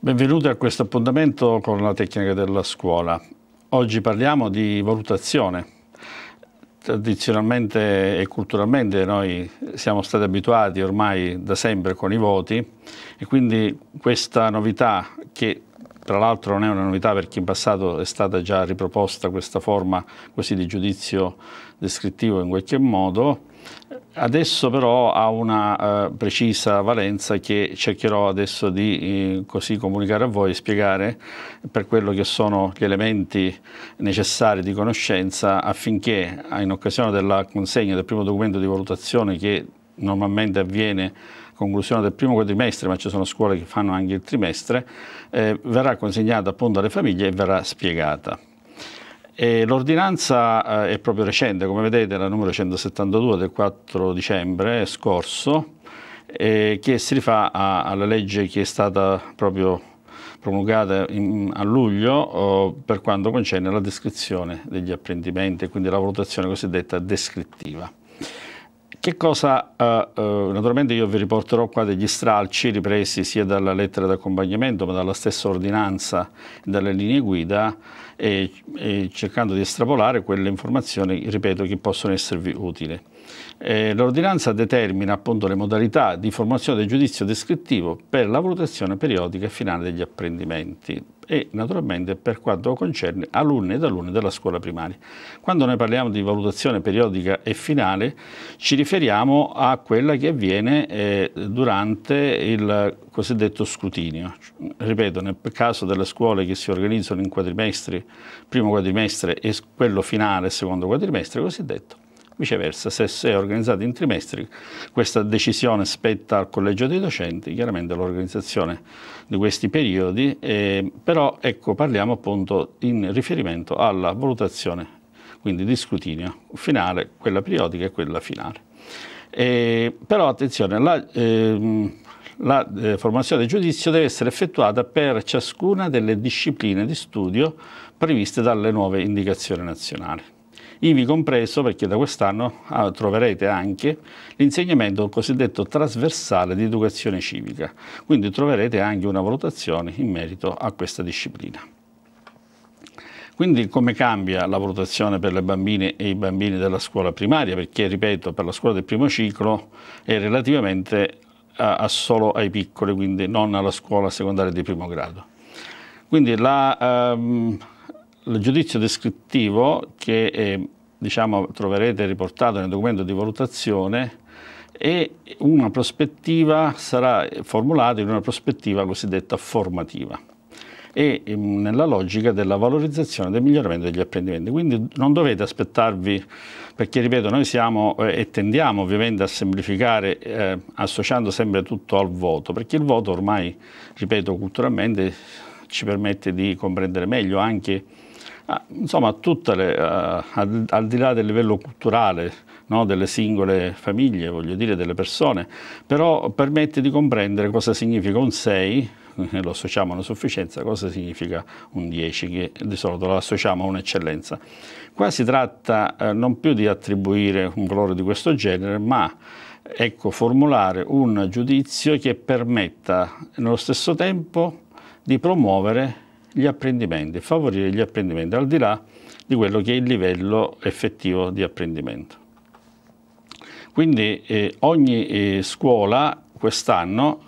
Benvenuti a questo appuntamento con la tecnica della scuola. Oggi parliamo di valutazione. Tradizionalmente e culturalmente noi siamo stati abituati ormai da sempre con i voti e quindi questa novità che tra l'altro non è una novità perché in passato è stata già riproposta questa forma così di giudizio descrittivo in qualche modo, adesso però ha una eh, precisa valenza che cercherò adesso di eh, così comunicare a voi e spiegare per quello che sono gli elementi necessari di conoscenza affinché eh, in occasione della consegna del primo documento di valutazione che normalmente avviene a conclusione del primo quadrimestre, ma ci sono scuole che fanno anche il trimestre, eh, verrà consegnata appunto alle famiglie e verrà spiegata. L'ordinanza eh, è proprio recente, come vedete la numero 172 del 4 dicembre scorso, eh, che si rifà alla legge che è stata proprio promulgata a luglio oh, per quanto concerne la descrizione degli apprendimenti, quindi la valutazione cosiddetta descrittiva. Che cosa, eh, eh, naturalmente io vi riporterò qua degli stralci ripresi sia dalla lettera d'accompagnamento ma dalla stessa ordinanza, e dalle linee guida e, e cercando di estrapolare quelle informazioni, ripeto, che possono esservi utili. Eh, l'ordinanza determina appunto le modalità di formazione del giudizio descrittivo per la valutazione periodica e finale degli apprendimenti e naturalmente per quanto concerne alunni ed alunni della scuola primaria. Quando noi parliamo di valutazione periodica e finale ci riferiamo a quella che avviene eh, durante il cosiddetto scrutinio. Ripeto, nel caso delle scuole che si organizzano in quadrimestri, primo quadrimestre e quello finale, secondo quadrimestre cosiddetto, Viceversa, se è organizzato in trimestri, questa decisione spetta al collegio dei docenti, chiaramente l'organizzazione di questi periodi, eh, però ecco, parliamo appunto in riferimento alla valutazione, quindi di scrutinio finale, quella periodica e quella finale. Eh, però attenzione, la, eh, la eh, formazione del giudizio deve essere effettuata per ciascuna delle discipline di studio previste dalle nuove indicazioni nazionali ivi compreso perché da quest'anno ah, troverete anche l'insegnamento cosiddetto trasversale di educazione civica, quindi troverete anche una valutazione in merito a questa disciplina. Quindi come cambia la valutazione per le bambine e i bambini della scuola primaria? Perché, ripeto, per la scuola del primo ciclo è relativamente a, a solo ai piccoli, quindi non alla scuola secondaria di primo grado. Quindi la, ehm, il giudizio descrittivo che eh, diciamo, troverete riportato nel documento di valutazione e una prospettiva sarà formulata in una prospettiva cosiddetta formativa e ehm, nella logica della valorizzazione del miglioramento degli apprendimenti. Quindi non dovete aspettarvi, perché ripeto, noi siamo eh, e tendiamo ovviamente a semplificare eh, associando sempre tutto al voto, perché il voto ormai, ripeto, culturalmente ci permette di comprendere meglio anche Ah, insomma, tutte le, uh, al, al, di là del livello culturale no, delle singole famiglie, voglio dire, delle persone, però permette di comprendere cosa significa un 6, eh, lo associamo a una sufficienza, cosa significa un 10, che di solito lo associamo a un'eccellenza. Qua si tratta eh, non più di attribuire un valore di questo genere, ma ecco, formulare un giudizio che permetta nello stesso tempo di promuovere gli apprendimenti, favorire gli apprendimenti al di là di quello che è il livello effettivo di apprendimento. Quindi eh, ogni eh, scuola quest'anno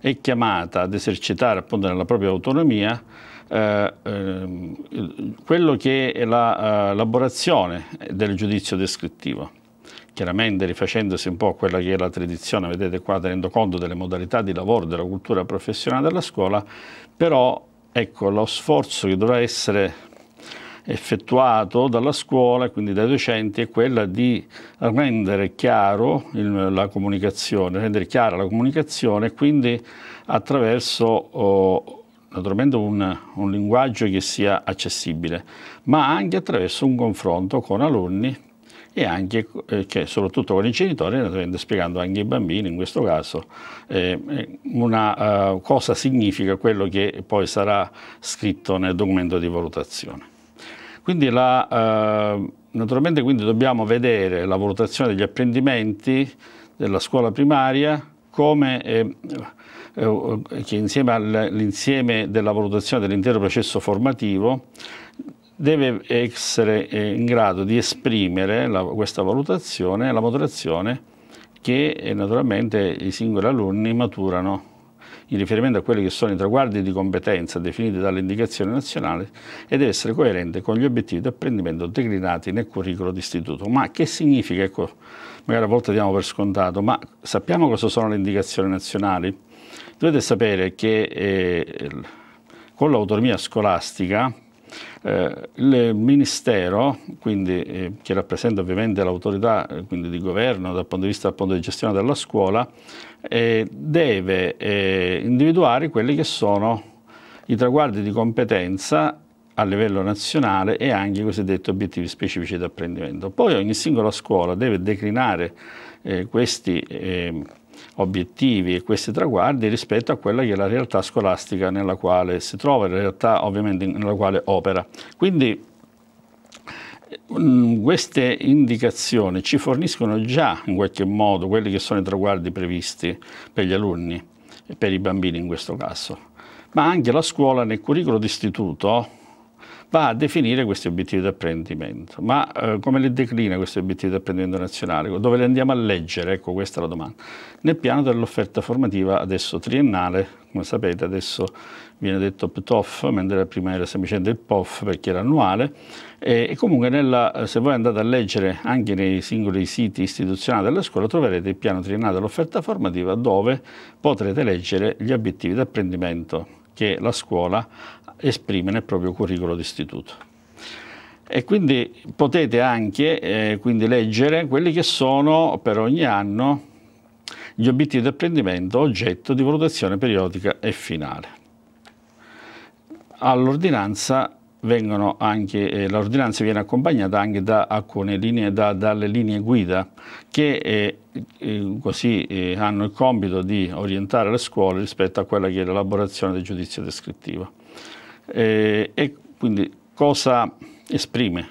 è chiamata ad esercitare appunto nella propria autonomia eh, ehm, quello che è l'elaborazione eh, del giudizio descrittivo chiaramente rifacendosi un po' a quella che è la tradizione, vedete qua tenendo conto delle modalità di lavoro, della cultura professionale della scuola, però ecco, lo sforzo che dovrà essere effettuato dalla scuola, quindi dai docenti, è quella di rendere, chiaro il, la comunicazione, rendere chiara la comunicazione, quindi attraverso oh, naturalmente un, un linguaggio che sia accessibile, ma anche attraverso un confronto con alunni e anche eh, cioè, soprattutto con i genitori spiegando anche ai bambini in questo caso eh, eh una, uh, cosa significa quello che poi sarà scritto nel documento di valutazione. Quindi la, uh, naturalmente quindi dobbiamo vedere la valutazione degli apprendimenti della scuola primaria come eh, eh, che insieme all'insieme della valutazione dell'intero processo formativo deve essere eh, in grado di esprimere la, questa valutazione, la moderazione che eh, naturalmente i singoli alunni maturano in riferimento a quelli che sono i traguardi di competenza definiti dall'indicazione nazionale e deve essere coerente con gli obiettivi di apprendimento declinati nel curriculum d'istituto. Ma che significa? Ecco, magari a volte diamo per scontato, ma sappiamo cosa sono le indicazioni nazionali? Dovete sapere che eh, con l'autonomia scolastica eh, il Ministero, quindi, eh, che rappresenta ovviamente l'autorità eh, di governo dal punto di vista del punto di gestione della scuola, eh, deve eh, individuare quelli che sono i traguardi di competenza a livello nazionale e anche i cosiddetti obiettivi specifici di apprendimento. Poi ogni singola scuola deve declinare eh, questi ehm, obiettivi e questi traguardi rispetto a quella che è la realtà scolastica nella quale si trova, la realtà ovviamente nella quale opera. Quindi mm, queste indicazioni ci forniscono già in qualche modo quelli che sono i traguardi previsti per gli alunni e per i bambini in questo caso, ma anche la scuola nel curriculum d'istituto va a definire questi obiettivi di apprendimento. Ma eh, come li declina questi obiettivi di apprendimento nazionale? Dove li andiamo a leggere? Ecco, questa è la domanda. Nel piano dell'offerta formativa adesso triennale, come sapete adesso viene detto PTOF, mentre prima era semplicemente il POF perché era annuale, e, e comunque nella, se voi andate a leggere anche nei singoli siti istituzionali della scuola troverete il piano triennale dell'offerta formativa dove potrete leggere gli obiettivi di apprendimento che la scuola esprime nel proprio curriculum d'istituto. E quindi potete anche eh, quindi leggere quelli che sono per ogni anno gli obiettivi di apprendimento oggetto di valutazione periodica e finale. All'ordinanza eh, l'ordinanza viene accompagnata anche da alcune linee, da, dalle linee guida che eh, eh, così eh, hanno il compito di orientare le scuole rispetto a quella che è l'elaborazione del giudizio descrittivo. Eh, e quindi cosa esprime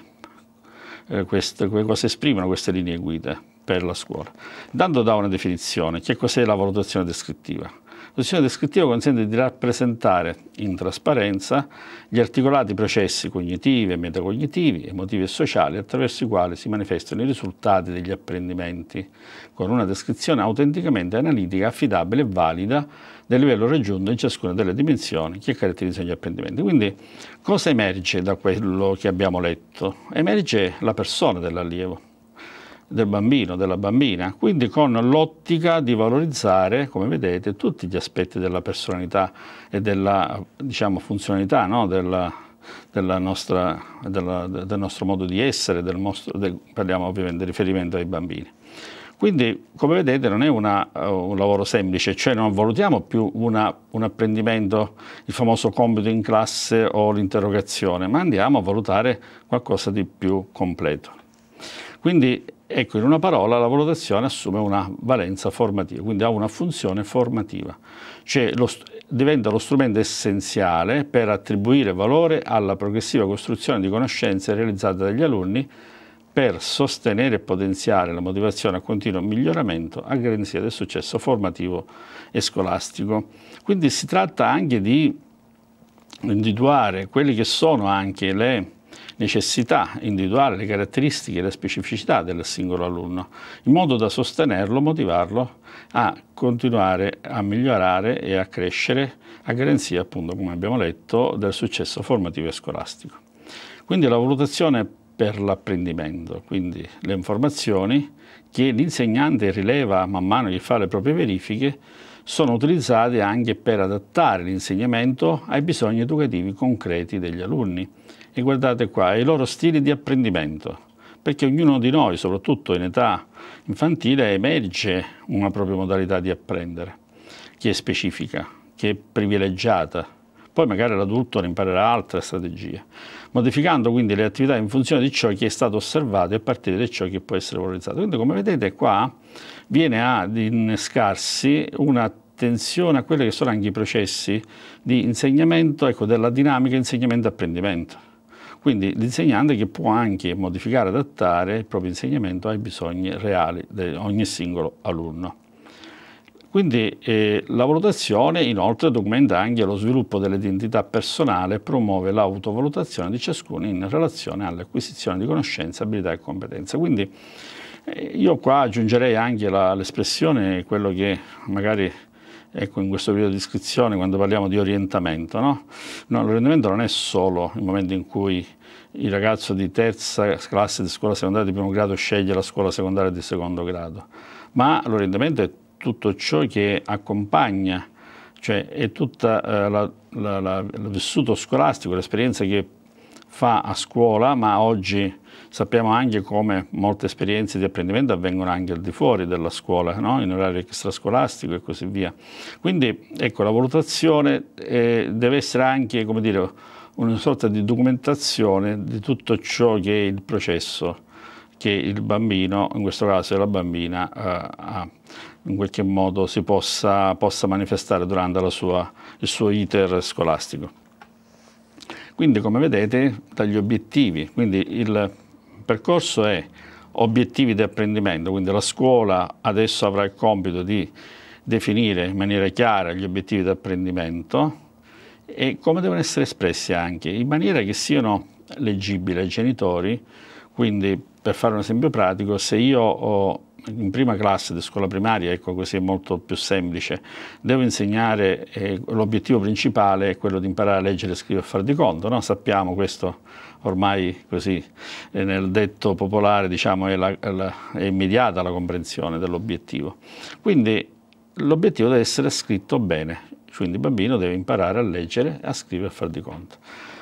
eh, queste, cosa esprimono queste linee guida per la scuola? Dando da una definizione, che cos'è la valutazione descrittiva? L'audizione descrittiva consente di rappresentare in trasparenza gli articolati processi cognitivi e metacognitivi, emotivi e sociali attraverso i quali si manifestano i risultati degli apprendimenti, con una descrizione autenticamente analitica, affidabile e valida del livello raggiunto in ciascuna delle dimensioni che caratterizzano gli apprendimenti. Quindi cosa emerge da quello che abbiamo letto? Emerge la persona dell'allievo del bambino, della bambina, quindi con l'ottica di valorizzare, come vedete, tutti gli aspetti della personalità e della diciamo, funzionalità no? della, della nostra, della, del nostro modo di essere, del nostro, del, parliamo ovviamente di riferimento ai bambini. Quindi, come vedete, non è una, uh, un lavoro semplice, cioè non valutiamo più una, un apprendimento, il famoso compito in classe o l'interrogazione, ma andiamo a valutare qualcosa di più completo. Quindi, ecco, in una parola, la valutazione assume una valenza formativa, quindi ha una funzione formativa, cioè lo diventa lo strumento essenziale per attribuire valore alla progressiva costruzione di conoscenze realizzate dagli alunni per sostenere e potenziare la motivazione a continuo miglioramento a garanzia del successo formativo e scolastico. Quindi si tratta anche di individuare quelle che sono anche le necessità, individuare le caratteristiche e le specificità del singolo alunno, in modo da sostenerlo, motivarlo a continuare a migliorare e a crescere a garanzia, appunto, come abbiamo letto, del successo formativo e scolastico. Quindi la valutazione per l'apprendimento, quindi le informazioni che l'insegnante rileva man mano che fa le proprie verifiche sono utilizzate anche per adattare l'insegnamento ai bisogni educativi concreti degli alunni e guardate qua, i loro stili di apprendimento, perché ognuno di noi, soprattutto in età infantile, emerge una propria modalità di apprendere, che è specifica, che è privilegiata. Poi magari l'adulto ne imparerà altre strategie, modificando quindi le attività in funzione di ciò che è stato osservato e a partire da ciò che può essere valorizzato. Quindi come vedete qua viene ad innescarsi un'attenzione a quelli che sono anche i processi di insegnamento, ecco, della dinamica insegnamento-apprendimento. Quindi l'insegnante che può anche modificare, e adattare il proprio insegnamento ai bisogni reali di ogni singolo alunno. Quindi eh, la valutazione inoltre documenta anche lo sviluppo dell'identità personale e promuove l'autovalutazione di ciascuno in relazione all'acquisizione di conoscenze, abilità e competenze. Quindi eh, io qua aggiungerei anche l'espressione, quello che magari ecco, in questo periodo di iscrizione quando parliamo di orientamento. No? No, l'orientamento non è solo il momento in cui il ragazzo di terza classe di scuola secondaria di primo grado sceglie la scuola secondaria di secondo grado, ma l'orientamento è tutto ciò che accompagna, cioè è tutto eh, il vissuto scolastico, l'esperienza che fa a scuola, ma oggi Sappiamo anche come molte esperienze di apprendimento avvengono anche al di fuori della scuola, no? in orario extrascolastico e così via. Quindi ecco, la valutazione eh, deve essere anche come dire, una sorta di documentazione di tutto ciò che è il processo che il bambino, in questo caso la bambina, eh, in qualche modo si possa, possa manifestare durante sua, il suo iter scolastico. Quindi come vedete dagli obiettivi, quindi il, percorso è obiettivi di apprendimento, quindi la scuola adesso avrà il compito di definire in maniera chiara gli obiettivi di apprendimento e come devono essere espressi anche, in maniera che siano leggibili ai genitori, quindi per fare un esempio pratico, se io ho in prima classe di scuola primaria, ecco così è molto più semplice, devo insegnare, eh, l'obiettivo principale è quello di imparare a leggere, scrivere e fare di conto, no? sappiamo questo ormai così eh, nel detto popolare diciamo, è, la, la, è immediata la comprensione dell'obiettivo. Quindi l'obiettivo deve essere scritto bene, quindi il bambino deve imparare a leggere, a scrivere e a fare di conto.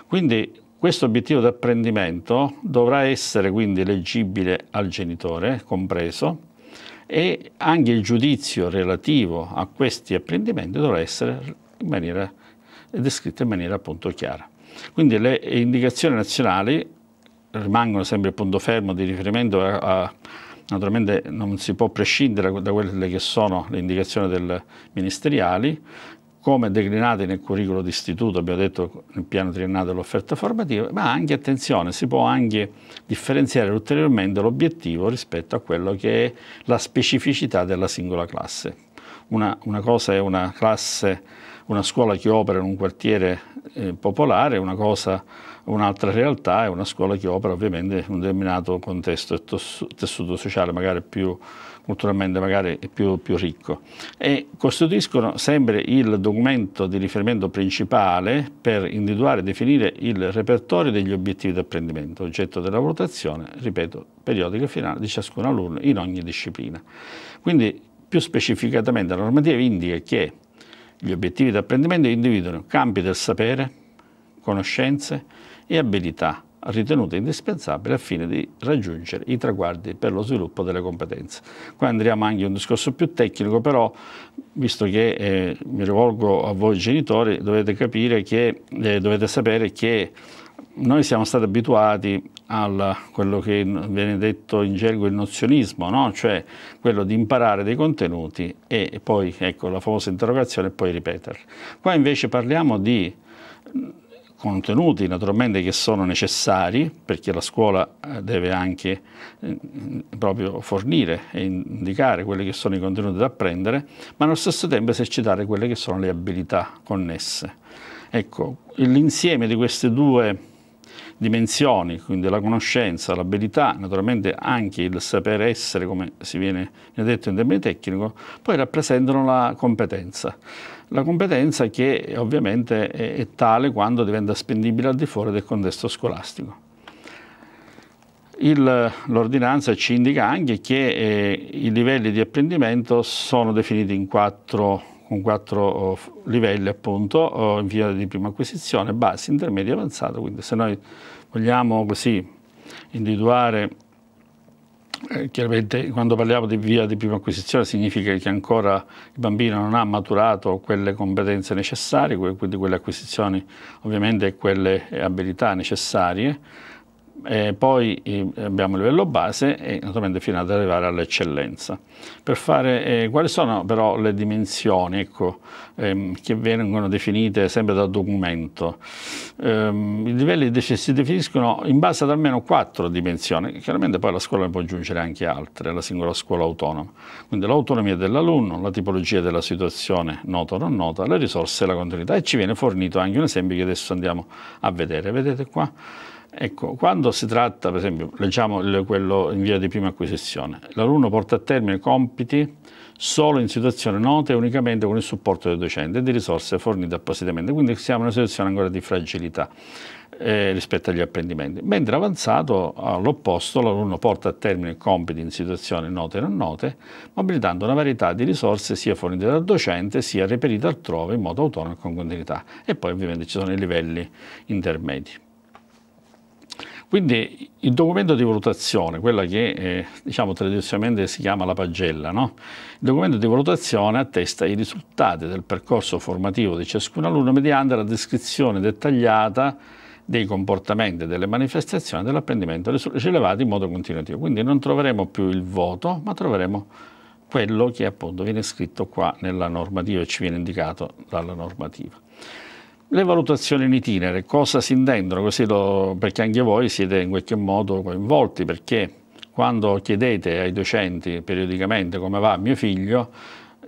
Quindi questo obiettivo di apprendimento dovrà essere quindi leggibile al genitore compreso e anche il giudizio relativo a questi apprendimenti dovrà essere in maniera, descritto in maniera appunto chiara. Quindi le indicazioni nazionali rimangono sempre il punto fermo di riferimento a, eh, a naturalmente non si può prescindere da quelle che sono le indicazioni del, ministeriali, come declinate nel curriculum d'istituto, abbiamo detto nel piano triennale dell'offerta formativa, ma anche, attenzione, si può anche differenziare ulteriormente l'obiettivo rispetto a quello che è la specificità della singola classe. Una, una cosa è una classe, una scuola che opera in un quartiere eh, popolare, una cosa un'altra realtà è una scuola che opera ovviamente in un determinato contesto e tessuto sociale magari più culturalmente magari più, più ricco e costituiscono sempre il documento di riferimento principale per individuare e definire il repertorio degli obiettivi di apprendimento, oggetto della valutazione, ripeto, periodica e finale di ciascun alunno in ogni disciplina. Quindi più specificatamente la normativa indica che gli obiettivi di apprendimento individuano campi del sapere, conoscenze e abilità ritenuta indispensabile al fine di raggiungere i traguardi per lo sviluppo delle competenze. Qua andremo anche a un discorso più tecnico, però visto che eh, mi rivolgo a voi genitori, dovete capire che eh, dovete sapere che noi siamo stati abituati a quello che viene detto in gergo il nozionismo, no? cioè quello di imparare dei contenuti e poi ecco la famosa interrogazione e poi ripeterli. Qua invece parliamo di contenuti naturalmente che sono necessari perché la scuola eh, deve anche eh, proprio fornire e indicare quelli che sono i contenuti da apprendere, ma allo stesso tempo esercitare quelle che sono le abilità connesse. Ecco, l'insieme di queste due dimensioni, quindi la conoscenza, l'abilità, naturalmente anche il sapere essere, come si viene detto in termini tecnico, poi rappresentano la competenza. La competenza che ovviamente è, è tale quando diventa spendibile al di fuori del contesto scolastico. L'ordinanza ci indica anche che eh, i livelli di apprendimento sono definiti in quattro, con quattro oh, livelli appunto, oh, in via di prima acquisizione, base, intermedia e avanzata. quindi se noi vogliamo così individuare eh, chiaramente quando parliamo di via di prima acquisizione significa che ancora il bambino non ha maturato quelle competenze necessarie, quindi quelle acquisizioni ovviamente e quelle abilità necessarie eh, poi abbiamo il livello base e naturalmente fino ad arrivare all'eccellenza. Per fare, eh, quali sono però le dimensioni ecco, ehm, che vengono definite sempre dal documento? Ehm, I livelli si definiscono in base ad almeno quattro dimensioni, chiaramente poi la scuola può aggiungere anche altre, la singola scuola autonoma. Quindi l'autonomia dell'alunno, la tipologia della situazione nota o non nota, le risorse e la continuità e ci viene fornito anche un esempio che adesso andiamo a vedere. Vedete qua? Ecco, quando si tratta, per esempio, leggiamo quello in via di prima acquisizione, l'alunno porta a termine compiti solo in situazioni note e unicamente con il supporto del docente e di risorse fornite appositamente, quindi siamo in una situazione ancora di fragilità. Eh, rispetto agli apprendimenti, mentre avanzato all'opposto l'alunno porta a termine compiti in situazioni note e non note, mobilitando una varietà di risorse sia fornite dal docente sia reperite altrove in modo autonomo e con continuità. E poi ovviamente ci sono i livelli intermedi. Quindi il documento di valutazione, quella che eh, diciamo tradizionalmente si chiama la pagella, no? il documento di valutazione attesta i risultati del percorso formativo di ciascun alunno mediante la descrizione dettagliata dei comportamenti delle manifestazioni dell'apprendimento rilevati in modo continuativo. Quindi non troveremo più il voto, ma troveremo quello che appunto viene scritto qua nella normativa e ci viene indicato dalla normativa. Le valutazioni in itinere, cosa si intendono? Così lo, perché anche voi siete in qualche modo coinvolti, perché quando chiedete ai docenti periodicamente come va mio figlio,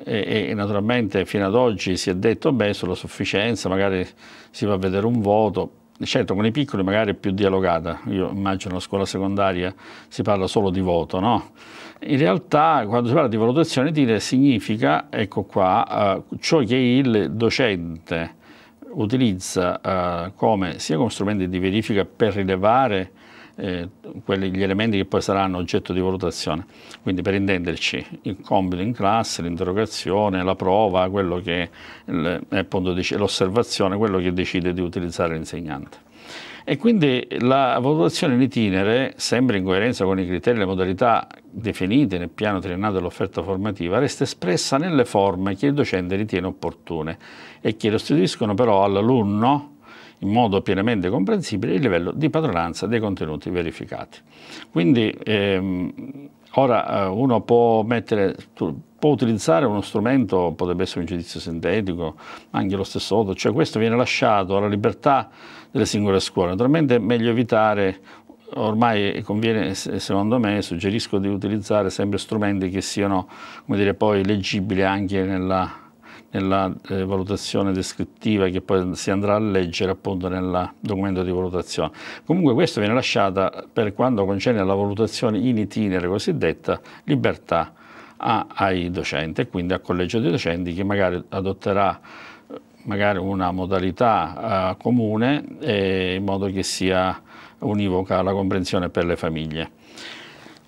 e, e, naturalmente fino ad oggi si è detto beh sulla sufficienza magari si va a vedere un voto certo con i piccoli magari è più dialogata io immagino la scuola secondaria si parla solo di voto no? in realtà quando si parla di valutazione dire significa ecco qua eh, ciò che il docente utilizza eh, come sia come strumenti di verifica per rilevare eh, quelli, gli elementi che poi saranno oggetto di valutazione. Quindi per intenderci il compito in classe, l'interrogazione, la prova, quello che l'osservazione, quello che decide di utilizzare l'insegnante. E quindi la valutazione in itinere, sempre in coerenza con i criteri e le modalità definite nel piano triennale dell'offerta formativa, resta espressa nelle forme che il docente ritiene opportune e che restituiscono però all'alunno in modo pienamente comprensibile il livello di padronanza dei contenuti verificati. Quindi ehm, ora eh, uno può, mettere, può utilizzare uno strumento, potrebbe essere un giudizio sintetico, anche lo stesso voto, cioè questo viene lasciato alla libertà delle singole scuole. Naturalmente è meglio evitare ormai conviene, secondo me, suggerisco di utilizzare sempre strumenti che siano, come dire, poi leggibili anche nella, nella eh, valutazione descrittiva che poi si andrà a leggere appunto nel documento di valutazione. Comunque questo viene lasciata per quanto concerne la valutazione in itinere cosiddetta libertà a, ai docenti e quindi al collegio dei docenti che magari adotterà eh, magari una modalità eh, comune eh, in modo che sia univoca la comprensione per le famiglie.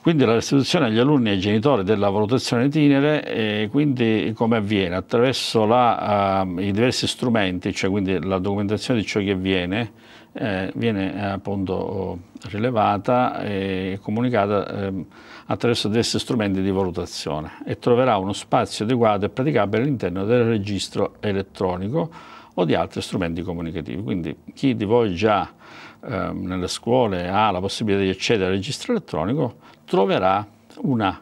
Quindi la restituzione agli alunni e ai genitori della valutazione itinere, e quindi come avviene? Attraverso la, uh, i diversi strumenti, cioè quindi la documentazione di ciò che avviene, eh, viene eh, appunto rilevata e comunicata eh, attraverso diversi strumenti di valutazione e troverà uno spazio adeguato e praticabile all'interno del registro elettronico o di altri strumenti comunicativi. Quindi chi di voi già eh, nelle scuole ha la possibilità di accedere al registro elettronico troverà una,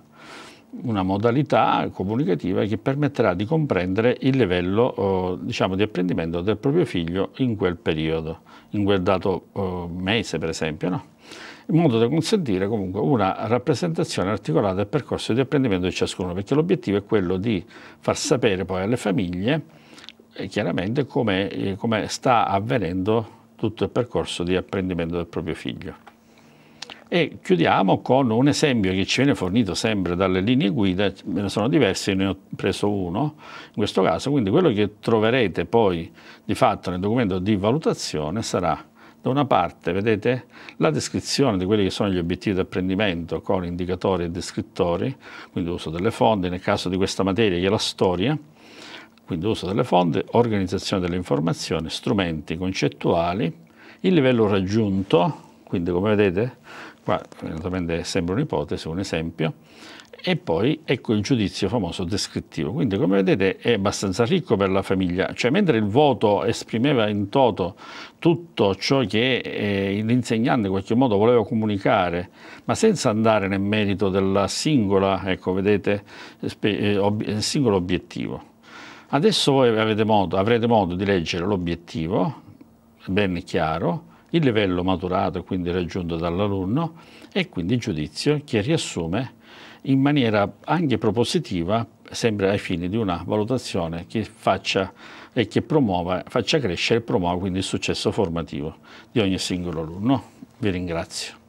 una modalità comunicativa che permetterà di comprendere il livello eh, diciamo, di apprendimento del proprio figlio in quel periodo, in quel dato eh, mese per esempio. No? in modo da consentire comunque una rappresentazione articolata del percorso di apprendimento di ciascuno, perché l'obiettivo è quello di far sapere poi alle famiglie eh, chiaramente come, eh, come sta avvenendo tutto il percorso di apprendimento del proprio figlio. E chiudiamo con un esempio che ci viene fornito sempre dalle linee guida, me ne sono diversi, ne ho preso uno in questo caso, quindi quello che troverete poi di fatto nel documento di valutazione sarà da una parte, vedete, la descrizione di quelli che sono gli obiettivi di apprendimento con indicatori e descrittori, quindi uso delle fonti, nel caso di questa materia che è la storia, quindi uso delle fonti, organizzazione delle informazioni, strumenti concettuali, il livello raggiunto, quindi come vedete Guarda, naturalmente sembra un'ipotesi, un esempio. E poi ecco il giudizio famoso descrittivo. Quindi, come vedete, è abbastanza ricco per la famiglia. Cioè, mentre il voto esprimeva in toto tutto ciò che eh, l'insegnante in qualche modo voleva comunicare, ma senza andare nel merito della singola, ecco, vedete, eh, ob eh, singolo obiettivo. Adesso voi modo, avrete modo di leggere l'obiettivo, ben chiaro, il livello maturato e quindi raggiunto dall'alunno e quindi il giudizio che riassume in maniera anche propositiva, sempre ai fini di una valutazione che faccia e che promuova, faccia crescere e promuova quindi il successo formativo di ogni singolo alunno. Vi ringrazio.